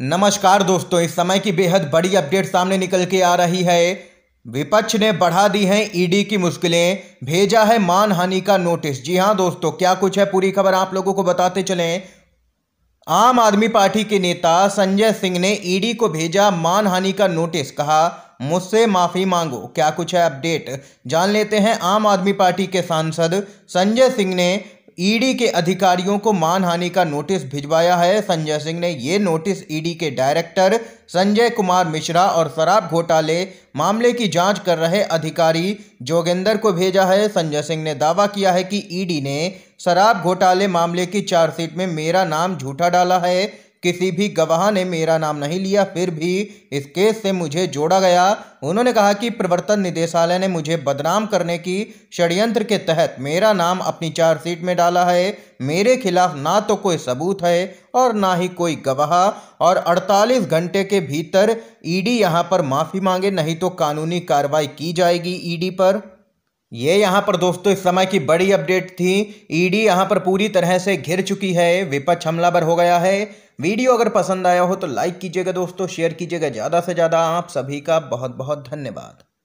नमस्कार दोस्तों इस समय की बेहद बड़ी अपडेट सामने निकल के आ रही है विपक्ष ने बढ़ा दी है ईडी e की मुश्किलें भेजा है मानहानि का नोटिस जी हाँ दोस्तों क्या कुछ है पूरी खबर आप लोगों को बताते चलें आम आदमी पार्टी के नेता संजय सिंह ने ईडी e को भेजा मानहानि का नोटिस कहा मुझसे माफी मांगो क्या कुछ है अपडेट जान लेते हैं आम आदमी पार्टी के सांसद संजय सिंह ने ईडी के अधिकारियों को मानहानि का नोटिस भिजवाया है संजय सिंह ने ये नोटिस ईडी के डायरेक्टर संजय कुमार मिश्रा और शराब घोटाले मामले की जांच कर रहे अधिकारी जोगेंदर को भेजा है संजय सिंह ने दावा किया है कि ईडी ने शराब घोटाले मामले की चार्जशीट में मेरा नाम झूठा डाला है किसी भी गवाह ने मेरा नाम नहीं लिया फिर भी इस केस से मुझे जोड़ा गया उन्होंने कहा कि प्रवर्तन निदेशालय ने मुझे बदनाम करने की षड्यंत्र के तहत मेरा नाम अपनी चार्जशीट में डाला है मेरे खिलाफ ना तो कोई सबूत है और ना ही कोई गवाह और 48 घंटे के भीतर ईडी यहां पर माफ़ी मांगे नहीं तो कानूनी कार्रवाई की जाएगी ईडी पर ये यहाँ पर दोस्तों इस समय की बड़ी अपडेट थी ईडी e यहाँ पर पूरी तरह से घिर चुकी है विपक्ष हमलावर हो गया है वीडियो अगर पसंद आया हो तो लाइक कीजिएगा दोस्तों शेयर कीजिएगा ज़्यादा से ज़्यादा आप सभी का बहुत बहुत धन्यवाद